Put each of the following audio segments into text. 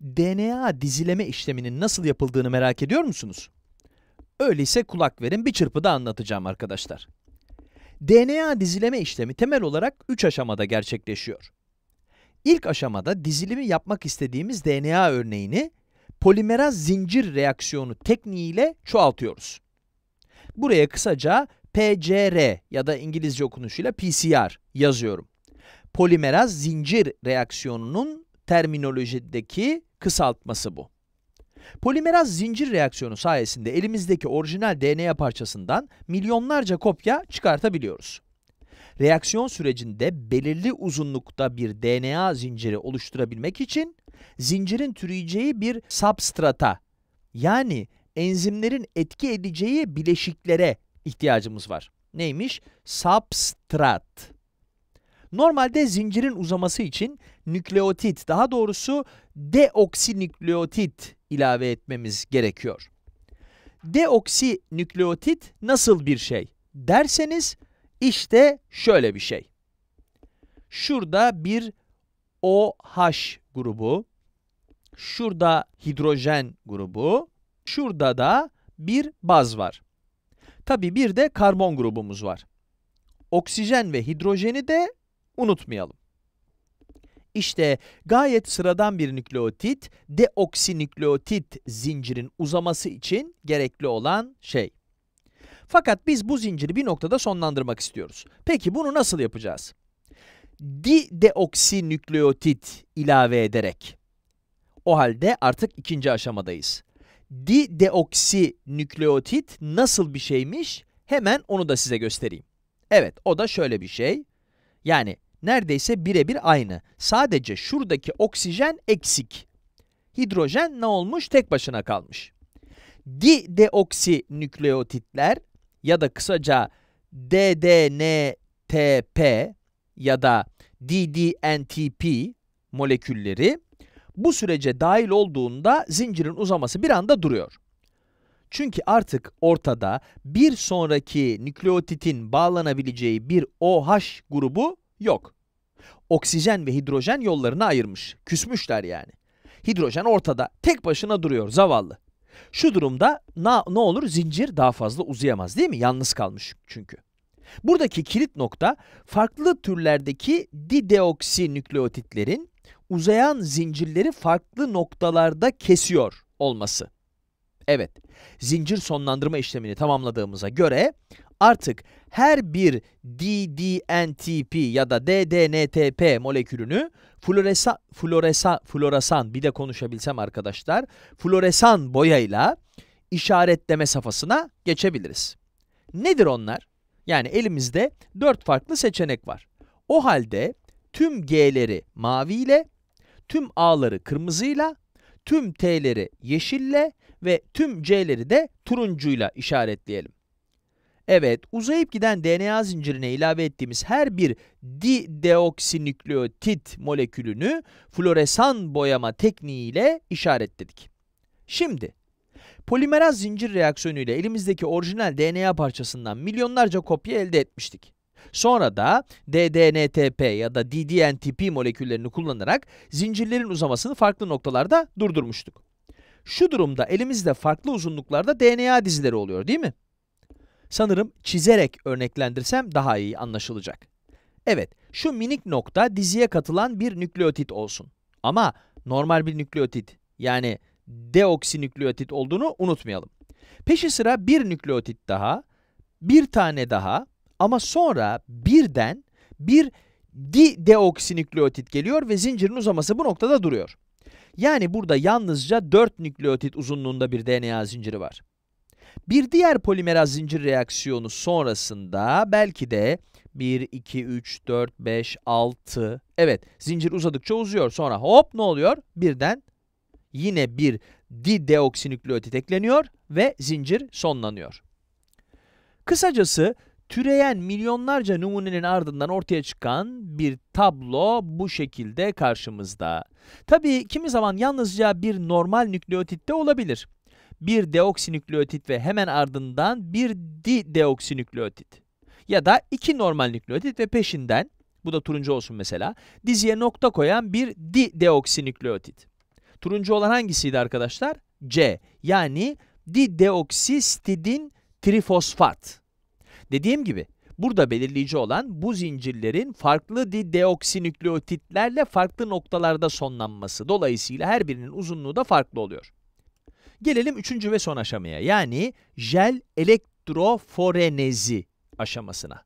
DNA dizileme işleminin nasıl yapıldığını merak ediyor musunuz? Öyleyse kulak verin bir çırpıda anlatacağım arkadaşlar. DNA dizileme işlemi temel olarak 3 aşamada gerçekleşiyor. İlk aşamada dizilimi yapmak istediğimiz DNA örneğini polimeraz zincir reaksiyonu tekniğiyle çoğaltıyoruz. Buraya kısaca PCR ya da İngilizce okunuşuyla PCR yazıyorum. Polimeraz zincir reaksiyonunun terminolojideki kısaltması bu. Polimeraz zincir reaksiyonu sayesinde elimizdeki orijinal DNA parçasından milyonlarca kopya çıkartabiliyoruz. Reaksiyon sürecinde belirli uzunlukta bir DNA zinciri oluşturabilmek için zincirin türeyeceği bir substrata yani enzimlerin etki edeceği bileşiklere ihtiyacımız var. Neymiş? Substrat. Normalde zincirin uzaması için nükleotit daha doğrusu deoksinükleotit ilave etmemiz gerekiyor. Deoksinükleotit nasıl bir şey derseniz işte şöyle bir şey. Şurada bir OH grubu, şurada hidrojen grubu, şurada da bir baz var. Tabi bir de karbon grubumuz var. Oksijen ve hidrojeni de unutmayalım. İşte gayet sıradan bir nükleotit, deoksinükleotit zincirin uzaması için gerekli olan şey. Fakat biz bu zinciri bir noktada sonlandırmak istiyoruz. Peki bunu nasıl yapacağız? Dideoksinükleotit ilave ederek. O halde artık ikinci aşamadayız. Dideoksinükleotit nasıl bir şeymiş? Hemen onu da size göstereyim. Evet, o da şöyle bir şey. Yani neredeyse birebir aynı. Sadece şuradaki oksijen eksik. Hidrojen ne olmuş? Tek başına kalmış. Dideoksinükleotitler ya da kısaca DDNTP ya da DDNTP molekülleri bu sürece dahil olduğunda zincirin uzaması bir anda duruyor. Çünkü artık ortada bir sonraki nükleotitin bağlanabileceği bir OH grubu Yok. Oksijen ve hidrojen yollarını ayırmış. Küsmüşler yani. Hidrojen ortada tek başına duruyor zavallı. Şu durumda na, ne olur zincir daha fazla uzayamaz değil mi? Yalnız kalmış çünkü. Buradaki kilit nokta farklı türlerdeki dideoksinükleotitlerin uzayan zincirleri farklı noktalarda kesiyor olması. Evet zincir sonlandırma işlemini tamamladığımıza göre artık her bir DDNTP ya da DDNTP molekülünü floresa, floresa, floresan bir de konuşabilsem arkadaşlar floresan boyayla işaretleme safhasına geçebiliriz. Nedir onlar? Yani elimizde 4 farklı seçenek var. O halde tüm G'leri mavi ile tüm A'ları kırmızıyla, tüm T'leri yeşille ve tüm C'leri de turuncuyla işaretleyelim. Evet, uzayıp giden DNA zincirine ilave ettiğimiz her bir dideoksinükleotit molekülünü floresan boyama tekniğiyle işaretledik. Şimdi, polimeraz zincir reaksiyonuyla elimizdeki orijinal DNA parçasından milyonlarca kopya elde etmiştik. Sonra da DDNTP ya da DDNTP moleküllerini kullanarak zincirlerin uzamasını farklı noktalarda durdurmuştuk. Şu durumda elimizde farklı uzunluklarda DNA dizileri oluyor değil mi? Sanırım çizerek örneklendirsem daha iyi anlaşılacak. Evet, şu minik nokta diziye katılan bir nükleotit olsun. Ama normal bir nükleotit yani deoksinükleotit olduğunu unutmayalım. Peşi sıra bir nükleotit daha, bir tane daha ama sonra birden bir di deoksinükleotit geliyor ve zincirin uzaması bu noktada duruyor. Yani burada yalnızca 4 nükleotit uzunluğunda bir DNA zinciri var. Bir diğer polimeraz zincir reaksiyonu sonrasında belki de 1, 2, 3, 4, 5, 6. Evet zincir uzadıkça uzuyor. Sonra hop ne oluyor? Birden yine bir dideoksinükleotit ekleniyor ve zincir sonlanıyor. Kısacası Türeyen milyonlarca numunenin ardından ortaya çıkan bir tablo bu şekilde karşımızda. Tabii kimi zaman yalnızca bir normal nükleotit de olabilir. Bir deoksinükleotit ve hemen ardından bir di deoksinükleotit. Ya da iki normal nükleotit ve peşinden, bu da turuncu olsun mesela, diziye nokta koyan bir di deoksinükleotit. Turuncu olan hangisiydi arkadaşlar? C. Yani di deoksistidin trifosfat. Dediğim gibi burada belirleyici olan bu zincirlerin farklı dideoksinükleotitlerle farklı noktalarda sonlanması. Dolayısıyla her birinin uzunluğu da farklı oluyor. Gelelim üçüncü ve son aşamaya yani jel elektroforenezi aşamasına.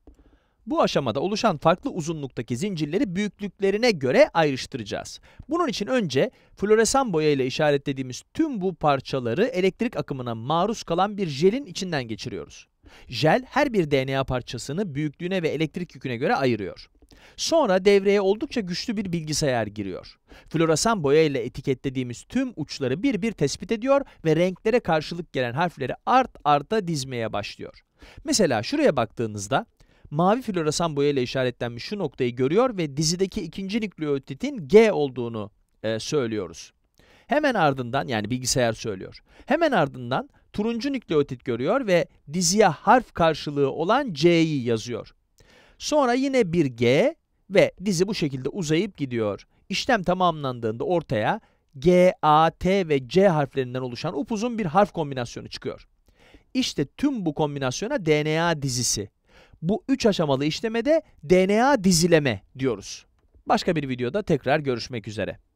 Bu aşamada oluşan farklı uzunluktaki zincirleri büyüklüklerine göre ayrıştıracağız. Bunun için önce floresan boya ile işaretlediğimiz tüm bu parçaları elektrik akımına maruz kalan bir jelin içinden geçiriyoruz. Jel her bir DNA parçasını büyüklüğüne ve elektrik yüküne göre ayırıyor. Sonra devreye oldukça güçlü bir bilgisayar giriyor. Floresan boya ile etiketlediğimiz tüm uçları bir bir tespit ediyor ve renklere karşılık gelen harfleri art arda dizmeye başlıyor. Mesela şuraya baktığınızda mavi floresan boyayla işaretlenmiş şu noktayı görüyor ve dizideki ikinci nükleotitin G olduğunu e, söylüyoruz. Hemen ardından yani bilgisayar söylüyor. Hemen ardından turuncu nükleotit görüyor ve diziye harf karşılığı olan C'yi yazıyor. Sonra yine bir G ve dizi bu şekilde uzayıp gidiyor. İşlem tamamlandığında ortaya G, A, T ve C harflerinden oluşan upuzun bir harf kombinasyonu çıkıyor. İşte tüm bu kombinasyona DNA dizisi bu üç aşamalı işlemede DNA dizileme diyoruz. Başka bir videoda tekrar görüşmek üzere.